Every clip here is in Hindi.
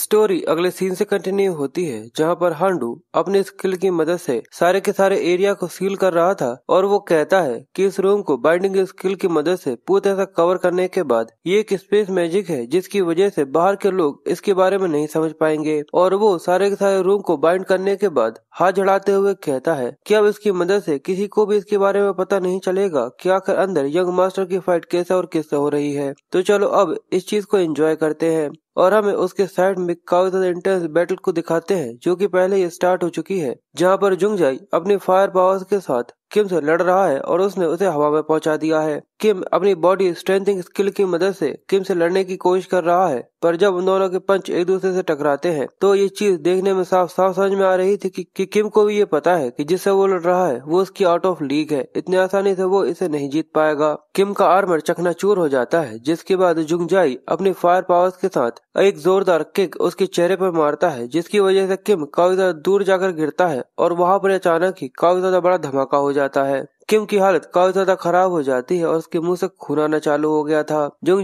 स्टोरी अगले सीन से कंटिन्यू होती है जहां पर हांडू अपने स्किल की मदद से सारे के सारे एरिया को सील कर रहा था और वो कहता है कि इस रूम को बाइंडिंग स्किल की मदद से पूरी तरह कवर करने के बाद ये एक स्पेस मैजिक है जिसकी वजह से बाहर के लोग इसके बारे में नहीं समझ पाएंगे और वो सारे के सारे रूम को बाइंड करने के बाद हाथ झड़ाते हुए कहता है की अब इसकी मदद से किसी को भी इसके बारे में पता नहीं चलेगा की आखिर अंदर यंग मास्टर की फाइट कैसे और कैसे हो रही है तो चलो अब इस चीज को एंजॉय करते हैं और हम उसके साइड में ज्यादा इंटेंस बैटल को दिखाते हैं जो कि पहले ही स्टार्ट हो चुकी है जहां पर जुंगजाई अपनी फायर पावर्स के साथ किम से लड़ रहा है और उसने उसे हवा में पहुंचा दिया है किम अपनी बॉडी स्ट्रेंथिंग स्किल की मदद से किम से लड़ने की कोशिश कर रहा है पर जब उन दोनों के पंच एक दूसरे से टकराते हैं तो ये चीज देखने में साफ साफ समझ में आ रही थी कि, कि किम को भी ये पता है कि जिससे वो लड़ रहा है वो उसकी आउट ऑफ लीग है इतने आसानी से वो इसे नहीं जीत पाएगा किम का आर्मर चखना हो जाता है जिसके बाद जुंगजाई अपनी फायर पावर्स के साथ एक जोरदार किक उसके चेहरे पर मारता है जिसकी वजह से किम काफी दूर जाकर गिरता है है और वहाँ पर अचानक ही काफी ज्यादा बड़ा धमाका हो जाता है किम की हालत काफी ज्यादा खराब हो जाती है और उसके मुंह से खून आना चालू हो गया था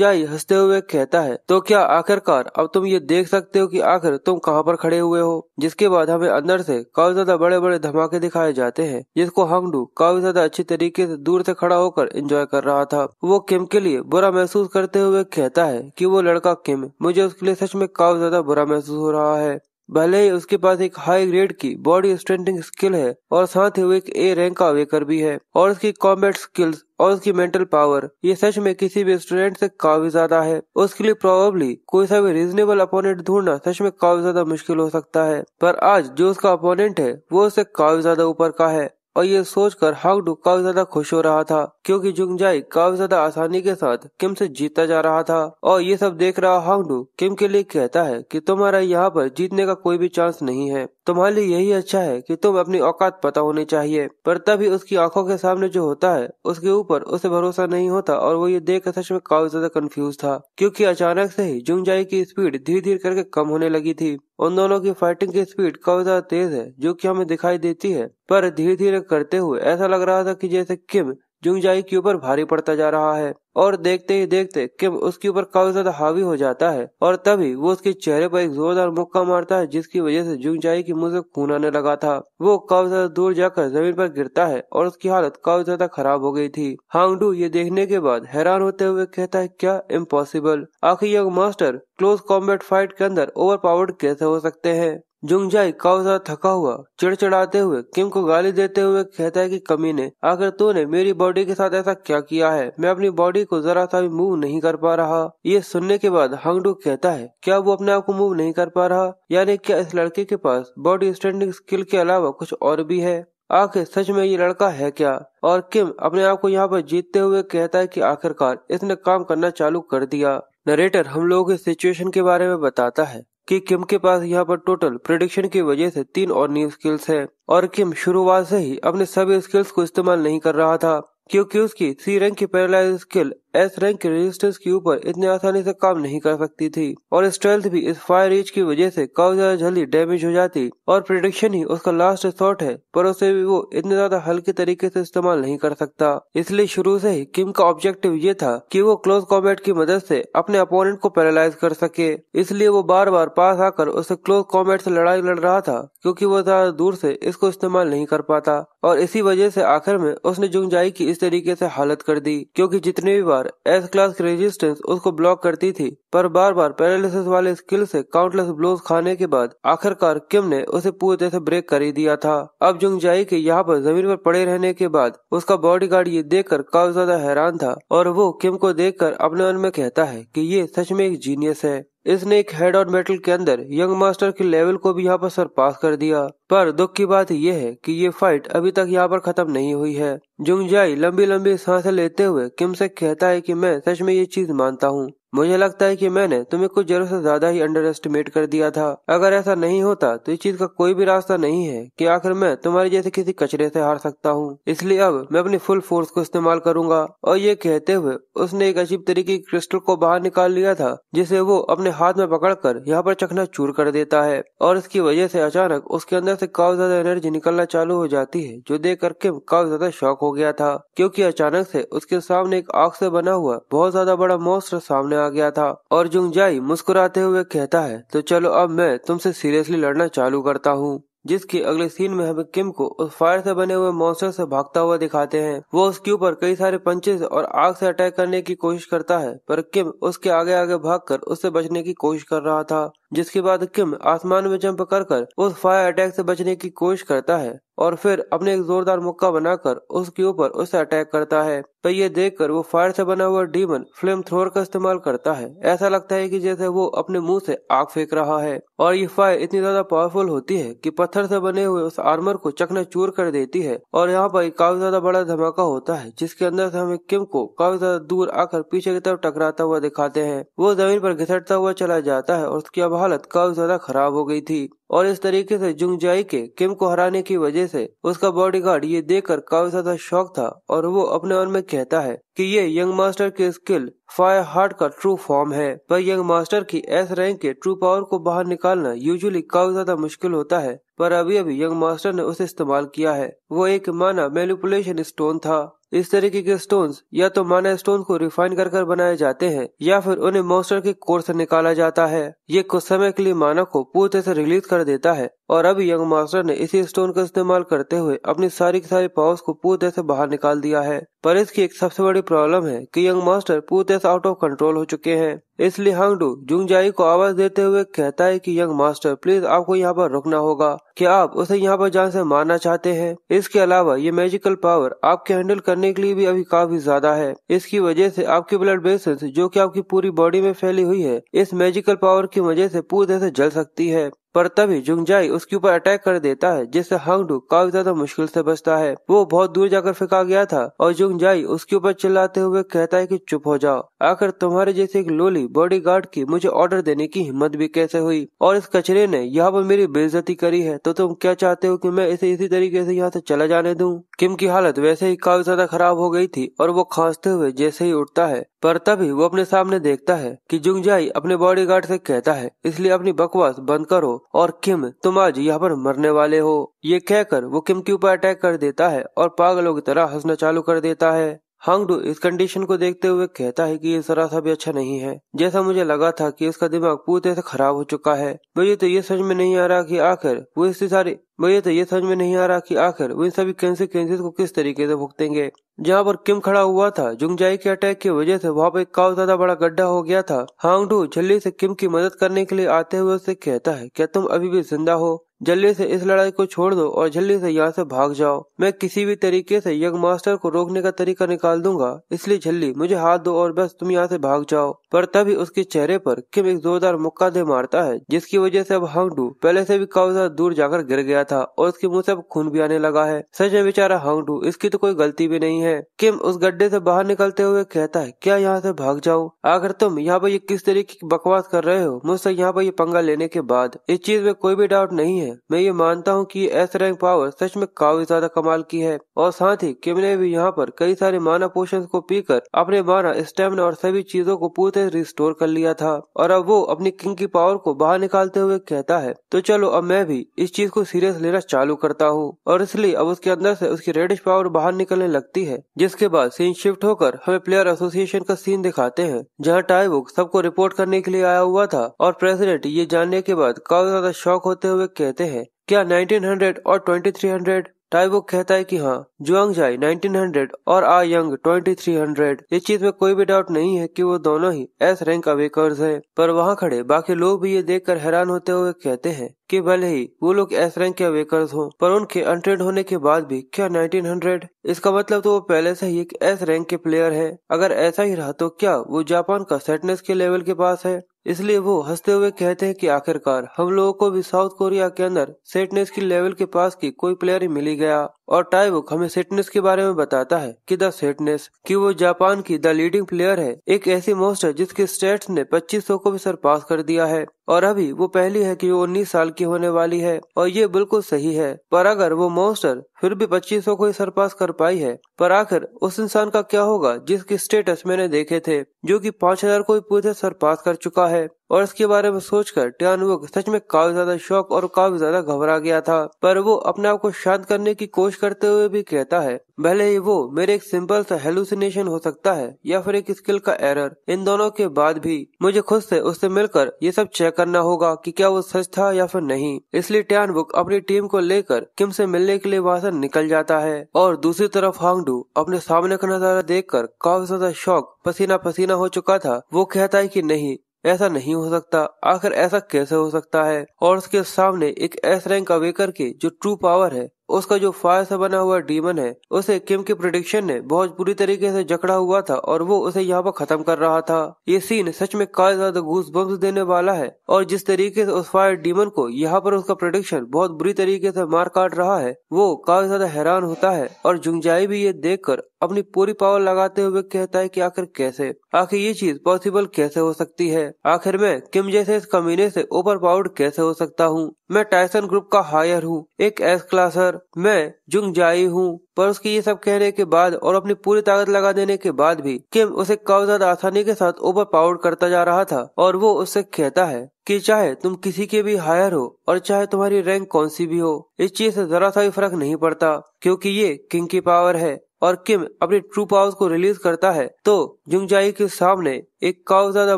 जाई हंसते हुए कहता है तो क्या आखिरकार अब तुम ये देख सकते हो कि आखिर तुम कहाँ पर खड़े हुए हो जिसके बाद हमें अंदर से काफी ज्यादा बड़े बड़े धमाके दिखाए जाते हैं जिसको हंगडू काफी ज्यादा अच्छी तरीके से दूर से खड़ा होकर एंजॉय कर रहा था वो किम के लिए बुरा महसूस करते हुए कहता है की वो लड़का किम मुझे उसके लिए सच में काफी ज्यादा बुरा महसूस हो रहा है भले ही उसके पास एक हाई ग्रेड की बॉडी स्ट्रेंथिंग स्किल है और साथ ही वो एक ए रैंक का वेकर भी है और उसकी कॉम्बैट स्किल्स और उसकी मेंटल पावर ये सच में किसी भी स्टूडेंट से काफी ज्यादा है उसके लिए प्रोबेबली कोई सा भी रीजनेबल अपोनेंट ढूंढना सच में काफी ज्यादा मुश्किल हो सकता है पर आज जो उसका अपोनेंट है वो उससे काफी ज्यादा ऊपर का है और ये सोचकर हाकडू काफी ज्यादा खुश हो रहा था क्योंकि जुंगजाई काफी ज्यादा आसानी के साथ किम से जीता जा रहा था और ये सब देख रहा हांगडू किम के लिए कहता है कि तुम्हारा यहाँ पर जीतने का कोई भी चांस नहीं है तुम्हारे लिए यही अच्छा है कि तुम अपनी औकात पता होनी चाहिए पर तभी उसकी आंखों के सामने जो होता है उसके ऊपर उसे भरोसा नहीं होता और वो ये देख सच में काफी ज्यादा कंफ्यूज था क्योंकि अचानक से ही जुंगजाई की स्पीड धीरे धीरे करके कम होने लगी थी उन दोनों की फाइटिंग की स्पीड काफी ज्यादा तेज है जो कि हमें दिखाई देती है पर धीरे धीरे करते हुए ऐसा लग रहा था कि जैसे किम जुंगजाई के ऊपर भारी पड़ता जा रहा है और देखते ही देखते किम उसके ऊपर काफी ज्यादा हावी हो जाता है और तभी वो उसके चेहरे पर एक जोरदार मुक्का मारता है जिसकी वजह से जुंगजाई के मुंह से खून आने लगा था वो काफी ज्यादा दूर जाकर जमीन पर गिरता है और उसकी हालत काफी ज्यादा खराब हो गई थी हांगडू ये देखने के बाद हैरान होते हुए कहता है क्या इम्पॉसिबल आखिर young master close combat fight के अंदर ओवर पावर्ड कैसे हो सकते हैं जुंगजाई काउसा थका हुआ चिड़चिड़ाते हुए किम को गाली देते हुए कहता है कि कमी ने आखिर तूने मेरी बॉडी के साथ ऐसा क्या किया है मैं अपनी बॉडी को जरा सा भी मूव नहीं कर पा रहा ये सुनने के बाद हंगडू कहता है क्या वो अपने आप को मूव नहीं कर पा रहा यानी क्या इस लड़के के पास बॉडी स्टैंडिंग स्किल के अलावा कुछ और भी है आखिर सच में ये लड़का है क्या और किम अपने आप को यहाँ पर जीतते हुए कहता है की आखिरकार इसने काम करना चालू कर दिया नरेटर हम लोगों के सिचुएशन के बारे में बताता है कि किम के पास यहाँ पर टोटल प्रोडिक्शन की वजह से तीन और न्यू स्किल्स है और किम शुरुआत से ही अपने सभी स्किल्स को इस्तेमाल नहीं कर रहा था क्योंकि उसकी सी रैंक की पैरालाइज स्किल एस रैंक के रेजिस्टेंस के ऊपर इतने आसानी से काम नहीं कर सकती थी और स्ट्रेल्थ भी इस फायर रीच की वजह से काफी ज्यादा जल्दी डैमेज हो जाती और प्रोडिक्शन ही उसका लास्ट शॉट है पर उसे भी वो इतने ज्यादा हल्के तरीके से इस्तेमाल नहीं कर सकता इसलिए शुरू से ही किम का ऑब्जेक्टिव ये था कि वो क्लोज कॉम्बैट की मदद से अपने अपोनेंट को पैरालाइज कर सके इसलिए वो बार बार पास आकर उसे क्लोज कॉम्बैट से लड़ाई लड़ रहा था क्योंकि वो ज्यादा दूर से इसको इस्तेमाल नहीं कर पाता और इसी वजह से आखिर में उसने जुंगजाई की इस तरीके से हालत कर दी क्योंकि जितने भी बार बार एस क्लास की रेजिस्टेंस उसको ब्लॉक करती थी पर बार बार पैरालिसिस वाले स्किल से काउंटलेस ब्लोज खाने के बाद आखिरकार किम ने उसे पूरी तरह से ब्रेक कर ही दिया था अब जुंगजाई के यहाँ पर जमीन पर पड़े रहने के बाद उसका गार्ड ये कर काफी ज्यादा हैरान था और वो किम को कर अपने मन में कहता है की ये सच में एक जीनियस है इसने एक हेड और मेटल के अंदर यंग मास्टर के लेवल को भी यहाँ पर सरपास कर दिया पर दुख की बात यह है कि ये फाइट अभी तक यहाँ पर खत्म नहीं हुई है जुंगजाई लंबी लंबी सांसें लेते हुए किम से कहता है कि मैं सच में ये चीज मानता हूँ मुझे लगता है कि मैंने तुम्हें कुछ जरूर से ज्यादा ही अंडर एस्टिमेट कर दिया था अगर ऐसा नहीं होता तो इस चीज का कोई भी रास्ता नहीं है कि आखिर मैं तुम्हारे जैसे किसी कचरे से हार सकता हूँ इसलिए अब मैं अपनी फुल फोर्स को इस्तेमाल करूंगा और ये कहते हुए उसने एक अजीब तरीके की क्रिस्टल को बाहर निकाल लिया था जिसे वो अपने हाथ में पकड़ कर यहाँ पर चखना चूर कर देता है और इसकी वजह से अचानक उसके अंदर से काफी ज्यादा एनर्जी निकलना चालू हो जाती है जो देख करके काफी ज्यादा शौक हो गया था क्योंकि अचानक से उसके सामने एक आग से बना हुआ बहुत ज्यादा बड़ा मॉन्स्टर सामने आ गया था और जुंगजाई मुस्कुराते हुए कहता है तो चलो अब मैं तुमसे सीरियसली लड़ना चालू करता हूँ जिसके अगले सीन में हमें किम को उस फायर से बने हुए मॉन्स्टर से भागता हुआ दिखाते हैं वो उसके ऊपर कई सारे पंचेस और आग से अटैक करने की कोशिश करता है पर किम उसके आगे आगे भागकर उससे बचने की कोशिश कर रहा था जिसके बाद किम आसमान में जंप कर कर उस फायर अटैक से बचने की कोशिश करता है और फिर अपने एक जोरदार मुक्का बनाकर उसके ऊपर उसे अटैक करता है तो ये देखकर वो फायर से बना हुआ डीमन फ्लेम थ्रोअर का इस्तेमाल करता है ऐसा लगता है कि जैसे वो अपने मुंह से आग फेंक रहा है और ये फायर इतनी ज्यादा पावरफुल होती है कि पत्थर से बने हुए उस आर्मर को चकनाचूर कर देती है और यहाँ पर काफी ज्यादा बड़ा धमाका होता है जिसके अंदर से हमें किम को काफी ज्यादा दूर आकर पीछे की तरफ टकराता हुआ दिखाते हैं वो जमीन पर घिसटता हुआ चला जाता है और उसकी आभार हालत काफी ज्यादा खराब हो गई थी और इस तरीके से जुंगजाई के किम को हराने की वजह से उसका बॉडीगार्ड ये देखकर काफी ज्यादा शौक था और वो अपने मन में कहता है कि ये यंग मास्टर के स्किल फायर हार्ट का ट्रू फॉर्म है पर यंग मास्टर की एस रैंक के ट्रू पावर को बाहर निकालना यूजुअली काफी ज्यादा मुश्किल होता है पर अभी अभी यंग मास्टर ने उसे इस्तेमाल किया है वो एक माना मैनिपुलेशन स्टोन था इस तरीके के स्टोन या तो माना स्टोन को रिफाइन कर कर बनाए जाते हैं या फिर उन्हें मोस्टर के कोर से निकाला जाता है ये कुछ समय के लिए मानव को पूरी तरह से रिलीज कर देता है और अब यंग मास्टर ने इसी स्टोन का इस्तेमाल करते हुए अपनी सारी की सारी पावर्स को पूरी तरह से बाहर निकाल दिया है पर इसकी एक सबसे बड़ी प्रॉब्लम है कि यंग मास्टर पूरी तरह से आउट ऑफ कंट्रोल हो चुके हैं इसलिए हांगडू जुंगजाई को आवाज देते हुए कहता है कि यंग मास्टर प्लीज आपको यहाँ पर रुकना होगा क्या आप उसे यहाँ पर जान से मारना चाहते हैं इसके अलावा ये मैजिकल पावर आपके हैंडल करने के लिए भी अभी काफी ज्यादा है इसकी वजह से आपकी ब्लड बेसेस जो कि आपकी पूरी बॉडी में फैली हुई है इस मैजिकल पावर की वजह से पूरी तरह से जल सकती है पर तभी जुंगजाई उसके ऊपर अटैक कर देता है जिससे हंगडू काफी ज्यादा मुश्किल से बचता है वो बहुत दूर जाकर फेंका गया था और जुंगजाई उसके ऊपर चिल्लाते हुए कहता है कि चुप हो जाओ आखिर तुम्हारे जैसे एक लोली बॉडीगार्ड की मुझे ऑर्डर देने की हिम्मत भी कैसे हुई और इस कचरे ने यहाँ पर मेरी बेइज्जती करी है तो तुम क्या चाहते हो कि मैं इसे इसी तरीके से यहाँ से चला जाने दूं किम की हालत वैसे ही काफी ज्यादा खराब हो गई थी और वो खांसते हुए जैसे ही उठता है पर तभी वो अपने सामने देखता है कि जुंगजाई अपने बॉडीगार्ड से कहता है इसलिए अपनी बकवास बंद करो और किम तुम आज यहाँ पर मरने वाले हो ये कहकर वो किम के ऊपर अटैक कर देता है और पागलों की तरह हंसना चालू कर देता है हांगडू इस कंडीशन को देखते हुए कहता है कि ये सरासा भी अच्छा नहीं है जैसा मुझे लगा था कि इसका दिमाग पूरे से खराब हो चुका है मुझे तो ये समझ में नहीं आ रहा कि आखिर वो इस सारी मुझे तो ये समझ में नहीं आ रहा कि आखिर वो इन सभी केंसेस को किस तरीके से भुगतेंगे जहाँ पर किम खड़ा हुआ था जुंगजाई के अटैक की वजह से वहाँ पर एक काफी ज्यादा बड़ा गड्ढा हो गया था हांगडू जल्दी से किम की मदद करने के लिए आते हुए उससे कहता है क्या तुम अभी भी जिंदा हो जल्दी से इस लड़ाई को छोड़ दो और जल्दी से यहाँ से भाग जाओ मैं किसी भी तरीके से यंग मास्टर को रोकने का तरीका निकाल दूंगा इसलिए जल्दी मुझे हाथ दो और बस तुम यहाँ से भाग जाओ पर तभी उसके चेहरे पर किम एक जोरदार मुक्का दे मारता है जिसकी वजह से अब हांगडू पहले से भी काफी दूर जाकर गिर गया आया था और उसके मुंह से अब खून भी आने लगा है सच में बेचारा हांगडू इसकी तो कोई गलती भी नहीं है किम उस गड्ढे से बाहर निकलते हुए कहता है क्या यहाँ से भाग जाऊँ अगर तुम यहाँ पर ये किस तरीके की बकवास कर रहे हो मुझसे यहाँ पर ये पंगा लेने के बाद इस चीज में कोई भी डाउट नहीं है मैं ये मानता हूँ की एस रैंक पावर सच में काफी ज्यादा कमाल की है और साथ ही किम ने भी यहाँ पर कई सारे माना पोषण को पीकर अपने माना स्टेमिना और सभी चीजों को पूरे रिस्टोर कर लिया था और अब वो अपनी किंग की पावर को बाहर निकालते हुए कहता है तो चलो अब मैं भी इस चीज को सीरियस रेस लेना चालू करता हूँ और इसलिए अब उसके अंदर से उसकी रेडिश पावर बाहर निकलने लगती है जिसके बाद सीन शिफ्ट होकर हमें प्लेयर एसोसिएशन का सीन दिखाते हैं जहाँ टाइबुक सबको रिपोर्ट करने के लिए आया हुआ था और प्रेसिडेंट ये जानने के बाद काफी ज्यादा शौक होते हुए कहते हैं क्या 1900 और 2300 टाइबुक कहता है कि हाँ जुआंग जाई 1900 और आ यंग 2300 इस चीज में कोई भी डाउट नहीं है कि वो दोनों ही एस रैंक अवेकर्स हैं पर वहाँ खड़े बाकी लोग भी ये देखकर हैरान होते हुए कहते हैं कि भले ही वो लोग एस रैंक के अवेकर्स हों पर उनके अनट्रेड होने के बाद भी क्या 1900 इसका मतलब तो वो पहले से ही एक एस रैंक के प्लेयर है अगर ऐसा ही रहा तो क्या वो जापान का सेटनेस के लेवल के पास है इसलिए वो हंसते हुए कहते हैं कि आखिरकार हम लोगों को भी साउथ कोरिया के अंदर सेटनेस की लेवल के पास की कोई प्लेयर ही मिली गया और टाइबुक हमें सेटनेस के बारे में बताता है कि द सेटनेस कि वो जापान की द लीडिंग प्लेयर है एक ऐसी मोस्ट है जिसके स्टेट्स ने 2500 को भी सरपास कर दिया है और अभी वो पहली है कि वो उन्नीस साल की होने वाली है और ये बिल्कुल सही है पर अगर वो मोस्टर फिर भी पच्चीस को ही सरपास कर पाई है पर आखिर उस इंसान का क्या होगा जिसके स्टेटस मैंने देखे थे जो कि पाँच हजार को ही पूरे सरपास कर चुका है और इसके बारे में सोचकर टियानुवक सच में काफी ज्यादा शौक और काफी ज्यादा घबरा गया था पर वो अपने आप को शांत करने की कोशिश करते हुए भी कहता है भले ही वो मेरे एक सिंपल सा हेलुसिनेशन हो सकता है या फिर एक स्किल का एरर इन दोनों के बाद भी मुझे खुद से उससे मिलकर ये सब चेक करना होगा कि क्या वो सच था या फिर नहीं इसलिए टैन अपनी टीम को लेकर किम से मिलने के लिए वहाँ से निकल जाता है और दूसरी तरफ हांगडू अपने सामने का नजारा देख कर काफी ज्यादा शौक पसीना पसीना हो चुका था वो कहता है की नहीं ऐसा नहीं हो सकता आखिर ऐसा कैसे हो सकता है और उसके सामने एक एस रैंक का वेकर के जो ट्रू पावर है उसका जो फायर से बना हुआ डीमन है उसे किम की प्रोडिक्शन ने बहुत बुरी तरीके से जकड़ा हुआ था और वो उसे यहाँ पर खत्म कर रहा था ये सीन सच में काफी ज्यादा घूस बम्स देने वाला है और जिस तरीके से उस फायर डीमन को यहाँ पर उसका प्रोडिक्शन बहुत बुरी तरीके से मार काट रहा है वो काफी ज्यादा हैरान होता है और जुंगजाई भी ये कर अपनी पूरी पावर लगाते हुए कहता है कि आखिर कैसे आखिर ये चीज पॉसिबल कैसे हो सकती है आखिर में किम जैसे इस कमीने से ओवर पावर्ड कैसे हो सकता हूँ मैं टाइसन ग्रुप का हायर हूँ एक एस क्लासर मैं जुंग जाई हूँ पर उसके ये सब कहने के बाद और अपनी पूरी ताकत लगा देने के बाद भी किम उसे काफी आसानी के साथ ओवर पावर करता जा रहा था और वो उससे कहता है कि चाहे तुम किसी के भी हायर हो और चाहे तुम्हारी रैंक कौन सी भी हो इस चीज से जरा सा भी फर्क नहीं पड़ता क्योंकि ये किंग की पावर है और किम अपने ट्रू पावर्स को रिलीज करता है तो जुंगजाई के सामने एक काउ ज्यादा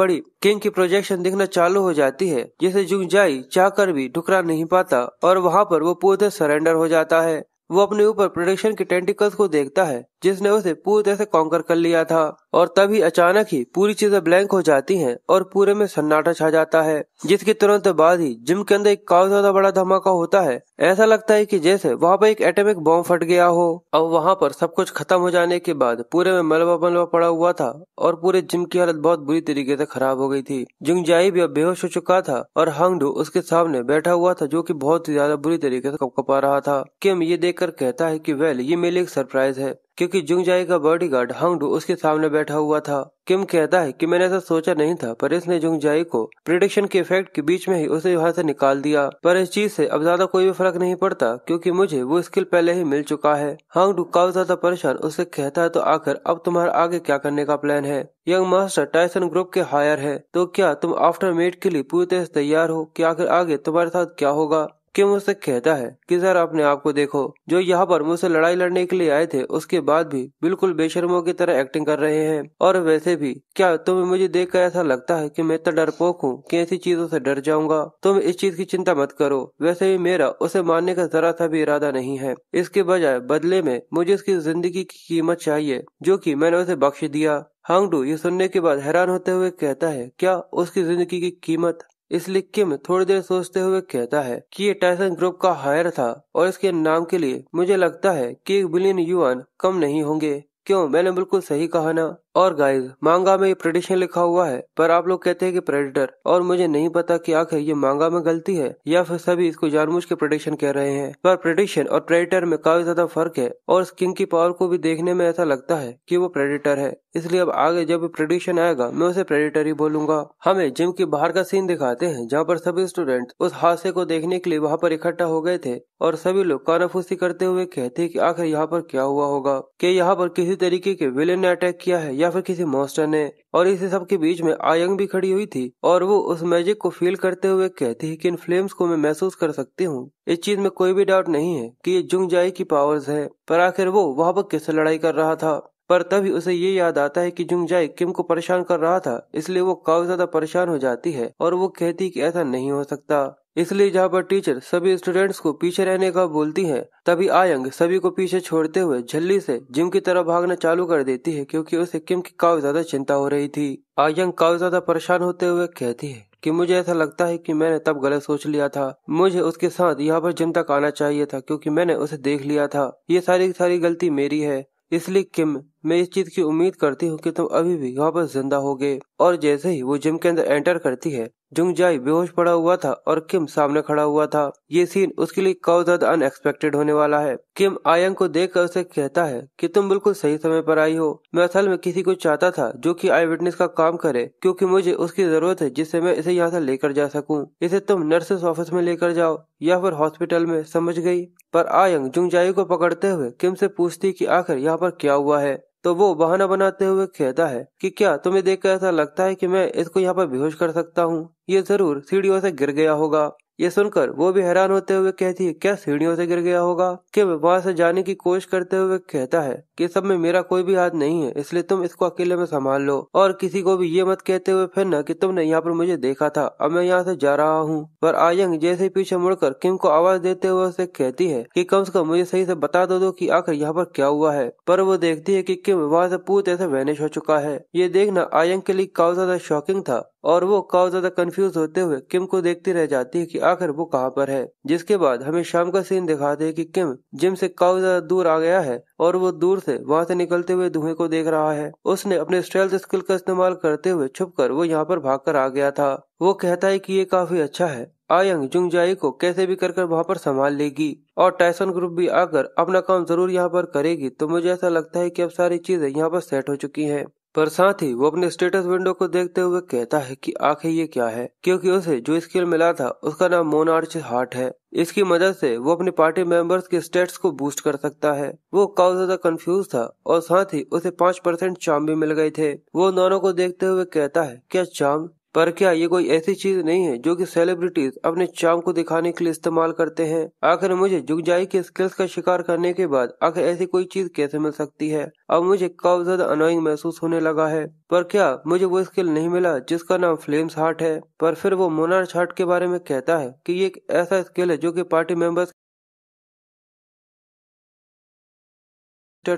बड़ी किंग की प्रोजेक्शन दिखना चालू हो जाती है जिसे जुंगजाई चाहकर भी ठुकरा नहीं पाता और वहाँ पर वो पूरे सरेंडर हो जाता है वो अपने ऊपर प्रोडक्शन के टेंटिकल्स को देखता है जिसने उसे पूरी तरह से कॉन्कर कर लिया था और तभी अचानक ही पूरी चीजें ब्लैंक हो जाती हैं और पूरे में सन्नाटा छा जाता है जिसके तुरंत बाद ही जिम के अंदर एक काफी ज्यादा बड़ा धमाका होता है ऐसा लगता है कि जैसे वहाँ पर एक एटेमिक बॉम्ब फट गया हो अब वहाँ पर सब कुछ खत्म हो जाने के बाद पूरे में मलबा मलबा पड़ा हुआ था और पूरे जिम की हालत बहुत बुरी तरीके से खराब हो गई थी जिंगजाई भी अब बेहोश हो चुका था और हंगडू उसके सामने बैठा हुआ था जो की बहुत ही ज्यादा बुरी तरीके से कपकपा रहा था किम ये देख देखकर कहता है कि वेल ये मेरे लिए सरप्राइज है क्योंकि जुंगजाई का बॉडीगार्ड हांगडू उसके सामने बैठा हुआ था किम कहता है कि मैंने ऐसा सोचा नहीं था पर इसने जुंगजाई को प्रिडिक्शन के इफेक्ट के बीच में ही उसे यहाँ से निकाल दिया पर इस चीज से अब ज्यादा कोई भी फर्क नहीं पड़ता क्योंकि मुझे वो स्किल पहले ही मिल चुका है हांगडू काफी ज्यादा परेशान उसे कहता है तो आखिर अब तुम्हारा आगे क्या करने का प्लान है यंग मास्टर टाइसन ग्रुप के हायर है तो क्या तुम आफ्टर मेट के लिए पूरी तरह तैयार हो की आखिर आगे तुम्हारे साथ क्या होगा कि मुझसे कहता है कि सर अपने आप को देखो जो यहाँ पर मुझसे लड़ाई लड़ने के लिए आए थे उसके बाद भी बिल्कुल बेशर्मों की तरह एक्टिंग कर रहे हैं और वैसे भी क्या तुम्हें मुझे देख कर ऐसा लगता है कि मैं इतना डरपोक हूँ कि ऐसी चीजों से डर जाऊंगा तुम इस चीज की चिंता मत करो वैसे भी मेरा उसे मारने का जरा सा भी इरादा नहीं है इसके बजाय बदले में मुझे उसकी जिंदगी की कीमत चाहिए जो की मैंने उसे बख्श दिया हांगडू ये सुनने के बाद हैरान होते हुए कहता है क्या उसकी जिंदगी की कीमत इसलिए किम थोड़ी देर सोचते हुए कहता है कि ये टाइसन ग्रुप का हायर था और इसके नाम के लिए मुझे लगता है कि एक बिलियन युआन कम नहीं होंगे क्यों मैंने बिल्कुल सही कहा ना और गाइस मांगा में ये प्रेडिक्शन लिखा हुआ है पर आप लोग कहते हैं कि प्रेडिटर और मुझे नहीं पता कि आखिर ये मांगा में गलती है या फिर सभी इसको जानबूझ के प्रेडिक्शन कह रहे हैं पर प्रेडिक्शन और प्रेडिटर में काफी ज्यादा फर्क है और इस किंग की पावर को भी देखने में ऐसा लगता है कि वो प्रेडिटर है इसलिए अब आगे जब प्रेडिक्शन आएगा मैं उसे प्रेडिटर ही बोलूंगा हमें जिम के बाहर का सीन दिखाते हैं जहाँ पर सभी स्टूडेंट उस हादसे को देखने के लिए वहाँ पर इकट्ठा हो गए थे और सभी लोग कानाफूसी करते हुए कहते हैं कि आखिर यहाँ पर क्या हुआ होगा कि यहाँ पर किसी तरीके के विलेन ने अटैक किया है या फिर किसी मॉन्स्टर ने और इसी सब के बीच में आयंग भी खड़ी हुई थी और वो उस मैजिक को फील करते हुए कहती है कि इन फ्लेम्स को मैं महसूस कर सकती हूँ इस चीज में कोई भी डाउट नहीं है कि ये जुंग जाई की पावर्स है पर आखिर वो वहां पर किससे लड़ाई कर रहा था पर तभी उसे ये याद आता है कि जाई किम को परेशान कर रहा था इसलिए वो काफी ज्यादा परेशान हो जाती है और वो कहती कि ऐसा नहीं हो सकता इसलिए जहाँ पर टीचर सभी स्टूडेंट्स को पीछे रहने का बोलती है तभी आयंग सभी को पीछे छोड़ते हुए झल्ली से जिम की तरफ भागना चालू कर देती है क्योंकि उसे किम की काफी ज्यादा चिंता हो रही थी आयंग काफी ज्यादा परेशान होते हुए कहती है कि मुझे ऐसा लगता है कि मैंने तब गलत सोच लिया था मुझे उसके साथ यहाँ पर जिम तक आना चाहिए था क्योंकि मैंने उसे देख लिया था ये सारी सारी गलती मेरी है इसलिए किम मैं इस चीज की उम्मीद करती हूँ कि तुम अभी भी वापस जिंदा होगे और जैसे ही वो जिम के अंदर एंटर करती है जुंगजाई बेहोश पड़ा हुआ था और किम सामने खड़ा हुआ था ये सीन उसके लिए कौ ज्यादा अनएक्सपेक्टेड होने वाला है किम आयंग को देखकर उसे कहता है कि तुम बिल्कुल सही समय पर आई हो मैं असल में किसी को चाहता था जो कि आई विटनेस का काम करे क्योंकि मुझे उसकी जरूरत है जिससे मैं इसे यहाँ से लेकर जा सकूँ इसे तुम नर्सेस ऑफिस में लेकर जाओ या फिर हॉस्पिटल में समझ गयी पर आयंग जुंगजाई को पकड़ते हुए किम से पूछती की आखिर यहाँ पर क्या हुआ है तो वो बहाना बनाते हुए कहता है कि क्या तुम्हें देखकर ऐसा लगता है कि मैं इसको यहाँ पर बेहोश कर सकता हूँ ये जरूर सीढ़ियों से गिर गया होगा ये सुनकर वो भी हैरान होते हुए कहती है क्या सीढ़ियों से गिर गया होगा कि वहाँ से जाने की कोशिश करते हुए कहता है कि सब में मेरा कोई भी हाथ नहीं है इसलिए तुम इसको अकेले में संभाल लो और किसी को भी ये मत कहते हुए फिर न की तुमने यहाँ पर मुझे देखा था अब मैं यहाँ से जा रहा हूँ पर आयंग जैसे पीछे मुड़कर किम को आवाज देते हुए उसे कहती है की कम से कम मुझे सही से बता दो दो आखिर यहाँ पर क्या हुआ है पर वो देखती है की किम वहाँ से पूरी तरह से वैनिश हो चुका है ये देखना आयंग के लिए काफी ज्यादा शॉकिंग था और वो काफी ज्यादा कंफ्यूज होते हुए किम को देखती रह जाती है कि आखिर वो कहाँ पर है जिसके बाद हमें शाम का सीन दिखाते हैं कि किम जिम से काफी ज्यादा दूर आ गया है और वो दूर से वहाँ से निकलते हुए धुएं को देख रहा है उसने अपने स्टेल्थ स्किल का इस्तेमाल करते हुए छुप कर वो यहाँ पर भाग कर आ गया था वो कहता है की ये काफी अच्छा है आयंग जुंगजाई को कैसे भी कर कर वहाँ पर संभाल लेगी और टाइसन ग्रुप भी आकर अपना काम जरूर यहाँ पर करेगी तो मुझे ऐसा लगता है कि अब सारी चीजें यहाँ पर सेट हो चुकी हैं पर साथ ही वो अपने स्टेटस विंडो को देखते हुए कहता है कि आखिर ये क्या है क्योंकि उसे जो स्किल मिला था उसका नाम मोनार्च हार्ट है इसकी मदद से वो अपनी पार्टी मेंबर्स के स्टेट्स को बूस्ट कर सकता है वो काफी ज्यादा कंफ्यूज था और साथ ही उसे पाँच परसेंट चाम भी मिल गए थे वो दोनों को देखते हुए कहता है क्या चाम पर क्या ये कोई ऐसी चीज नहीं है जो कि सेलिब्रिटीज अपने चाम को दिखाने के लिए इस्तेमाल करते हैं आखिर मुझे जुगजाई के स्किल्स का शिकार करने के बाद आखिर ऐसी कोई चीज कैसे मिल सकती है अब मुझे काफी ज्यादा अनोइंग महसूस होने लगा है पर क्या मुझे वो स्किल नहीं मिला जिसका नाम फ्लेम्स हार्ट है पर फिर वो मोनार हार्ट के बारे में कहता है की ये एक ऐसा स्किल है जो की पार्टी मेंबर्स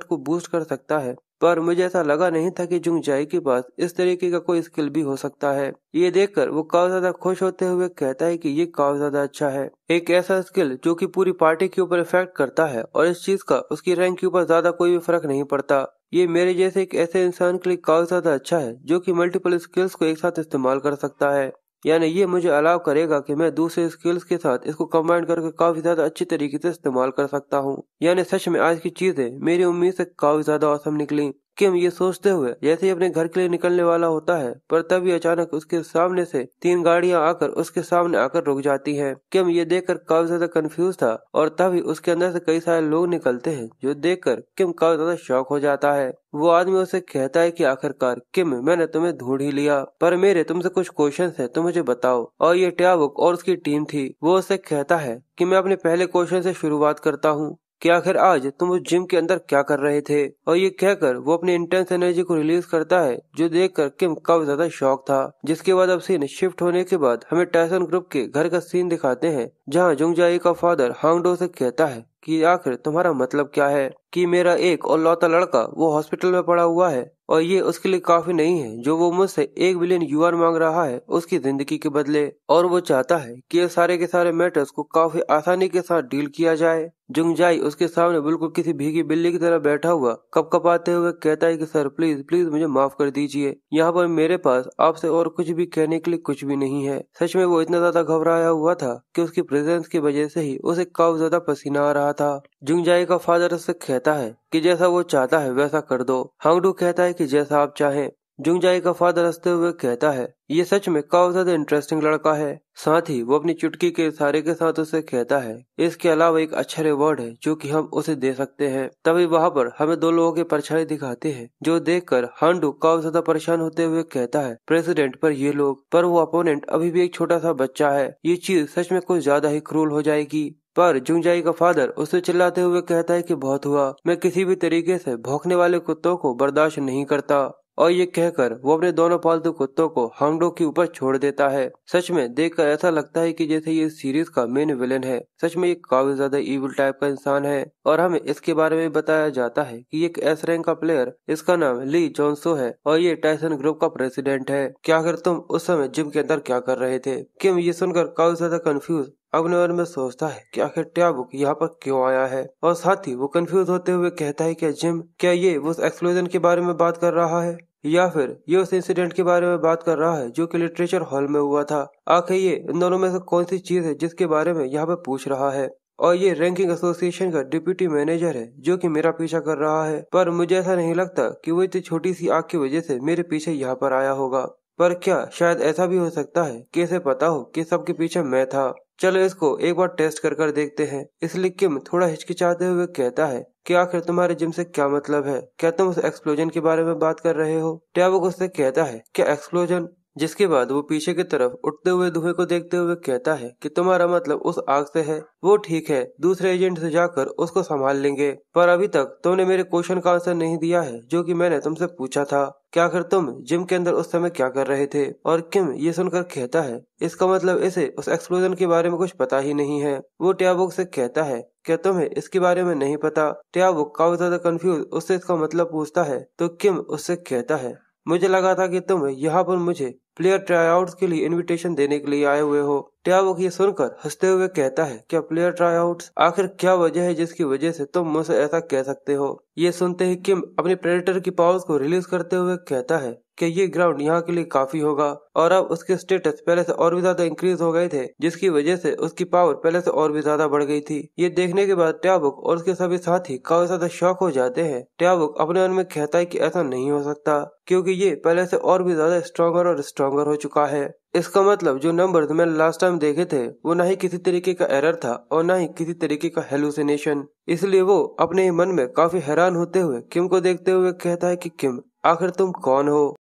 को बूस्ट कर सकता है पर मुझे ऐसा लगा नहीं था कि जुंग जाई के पास इस तरीके का कोई स्किल भी हो सकता है ये देखकर वो ज्यादा खुश होते हुए कहता है कि ये ज्यादा अच्छा है एक ऐसा स्किल जो कि पूरी पार्टी के ऊपर इफेक्ट करता है और इस चीज का उसकी रैंक के ऊपर ज्यादा कोई भी फर्क नहीं पड़ता ये मेरे जैसे एक ऐसे इंसान के लिए काफी ज्यादा अच्छा है जो की मल्टीपल स्किल्स को एक साथ इस्तेमाल कर सकता है यानी ये मुझे अलाव करेगा कि मैं दूसरे स्किल्स के साथ इसको कम्बाइन करके काफी ज्यादा अच्छी तरीके से इस्तेमाल कर सकता हूँ यानी सच में आज की चीजें मेरी उम्मीद से काफी ज्यादा औसम निकली हम ये सोचते हुए जैसे ही अपने घर के लिए निकलने वाला होता है पर तभी अचानक उसके सामने से तीन गाड़ियां आकर उसके सामने आकर रुक जाती हैं। हम ये देखकर काफी ज्यादा कंफ्यूज था और तभी उसके अंदर से कई सारे लोग निकलते हैं जो देखकर किम काफी ज्यादा शौक हो जाता है वो आदमी उसे कहता है कि आखिरकार किम मैंने तुम्हें ढूंढ ही लिया पर मेरे तुमसे कुछ क्वेश्चन है तो मुझे बताओ और ये ट्याबुक और उसकी टीम थी वो उसे कहता है कि मैं अपने पहले क्वेश्चन से शुरुआत करता हूँ कि आखिर आज तुम उस जिम के अंदर क्या कर रहे थे और ये कहकर वो अपनी इंटेंस एनर्जी को रिलीज करता है जो देख कर किम काफी ज्यादा शौक था जिसके बाद अब सीन शिफ्ट होने के बाद हमें टैसन ग्रुप के घर का सीन दिखाते हैं जहाँ जुंगजाई का फादर हांगडो से कहता है कि आखिर तुम्हारा मतलब क्या है कि मेरा एक और लौता लड़का वो हॉस्पिटल में पड़ा हुआ है और ये उसके लिए काफी नहीं है जो वो मुझसे एक बिलियन यूआर मांग रहा है उसकी जिंदगी के बदले और वो चाहता है कि ये सारे के सारे मैटर्स को काफी आसानी के साथ डील किया जाए जुंगजाई उसके सामने बिल्कुल किसी भीगी बिल्ली की तरह बैठा हुआ कप कपाते हुए कहता है कि सर प्लीज प्लीज मुझे माफ कर दीजिए यहाँ पर मेरे पास आपसे और कुछ भी कहने के लिए कुछ भी नहीं है सच में वो इतना ज्यादा घबराया हुआ था कि उसकी प्रेजेंस की वजह से ही उसे काफी ज्यादा पसीना आ रहा रहा था जुंगजाई का फादर उससे कहता है कि जैसा वो चाहता है वैसा कर दो हांगडू कहता है कि जैसा आप चाहें जुंगजाई का फादर हंसते हुए कहता है ये सच में काफी ज्यादा इंटरेस्टिंग लड़का है साथ ही वो अपनी चुटकी के इशारे के साथ उसे कहता है इसके अलावा एक अच्छा रिवॉर्ड है जो कि हम उसे दे सकते हैं तभी वहाँ पर हमें दो लोगों की परछाई दिखाते हैं जो देखकर हांडू काफी ज्यादा परेशान होते हुए कहता है प्रेसिडेंट पर ये लोग पर वो अपोनेंट अभी भी एक छोटा सा बच्चा है ये चीज सच में कुछ ज्यादा ही क्रूल हो जाएगी पर जुंगजाई का फादर उसे चिल्लाते हुए कहता है कि बहुत हुआ मैं किसी भी तरीके से भौंकने वाले कुत्तों को बर्दाश्त नहीं करता और ये कहकर वो अपने दोनों पालतू कुत्तों को हांगडो के ऊपर छोड़ देता है सच में देखकर ऐसा लगता है कि जैसे ये सीरीज का मेन विलेन है सच में ये काफी ज्यादा इविल टाइप का इंसान है और हमें इसके बारे में बताया जाता है कि एक एस रैंक का प्लेयर इसका नाम ली जॉनसो है और ये टाइसन ग्रुप का प्रेसिडेंट है क्या आखिर तुम उस समय जिम के अंदर क्या कर रहे थे किम ये सुनकर काफी ज्यादा कंफ्यूज अग्निवर में सोचता है कि आखिर टैबुक यहाँ पर क्यों आया है और साथ ही वो कंफ्यूज होते हुए कहता है कि जिम क्या ये उस एक्सप्लोजन के बारे में बात कर रहा है या फिर ये उस इंसिडेंट के बारे में बात कर रहा है जो कि लिटरेचर हॉल में हुआ था आखिर ये इन दोनों में से कौन सी चीज है जिसके बारे में यहाँ पे पूछ रहा है और ये रैंकिंग एसोसिएशन का डिप्यूटी मैनेजर है जो कि मेरा पीछा कर रहा है पर मुझे ऐसा नहीं लगता कि वो इतनी छोटी सी आग की वजह से मेरे पीछे यहाँ पर आया होगा पर क्या शायद ऐसा भी हो सकता है कि इसे पता हो कि सबके पीछे मैं था चलो इसको एक बार टेस्ट कर कर देखते हैं इसलिए किम थोड़ा हिचकिचाते हुए कहता है कि आखिर तुम्हारे जिम से क्या मतलब है क्या तुम उस एक्सप्लोजन के बारे में बात कर रहे हो टैबो उससे कहता है क्या एक्सप्लोजन जिसके बाद वो पीछे की तरफ उठते हुए धुएं को देखते हुए कहता है कि तुम्हारा मतलब उस आग से है वो ठीक है दूसरे एजेंट से जाकर उसको संभाल लेंगे पर अभी तक तुमने मेरे क्वेश्चन का आंसर नहीं दिया है जो कि मैंने तुमसे पूछा था क्या आखिर तुम जिम के अंदर उस समय क्या कर रहे थे और किम ये सुनकर कहता है इसका मतलब इसे उस एक्सप्लोजन के बारे में कुछ पता ही नहीं है वो टयाबुक से कहता है क्या तुम्हें इसके बारे में नहीं पता टियाबुक काफी ज्यादा कंफ्यूज उससे इसका मतलब पूछता है तो किम उससे कहता है मुझे लगा था कि तुम यहाँ पर मुझे प्लेयर ट्रायआउट्स के लिए इनविटेशन देने के लिए आए हुए हो वो ये सुनकर हंसते हुए कहता है क्या प्लेयर ट्रायआउट्स आखिर क्या वजह है जिसकी वजह से तुम मुझसे ऐसा कह सकते हो ये सुनते ही किम अपने प्रेडेटर की पावर्स को रिलीज करते हुए कहता है कि ये ग्राउंड यहाँ के लिए काफी होगा और अब उसके स्टेटस पहले से और भी ज्यादा इंक्रीज हो गए थे जिसकी वजह से उसकी पावर पहले से और भी ज्यादा बढ़ गई थी ये देखने के बाद ट्याबुक और उसके सभी साथी काफी ज्यादा शौक हो जाते हैं ट्याबुक अपने मन में कहता है की ऐसा नहीं हो सकता क्यूँकी ये पहले से और भी ज्यादा स्ट्रॉन्गर और स्ट्रोंगर हो चुका है इसका मतलब जो नंबर्स मैंने लास्ट टाइम देखे थे वो ना ही किसी तरीके का एरर था और ना ही किसी तरीके का हेलुसिनेशन इसलिए वो अपने ही मन में काफी हैरान होते हुए किम को देखते हुए कहता है कि किम आखिर तुम कौन हो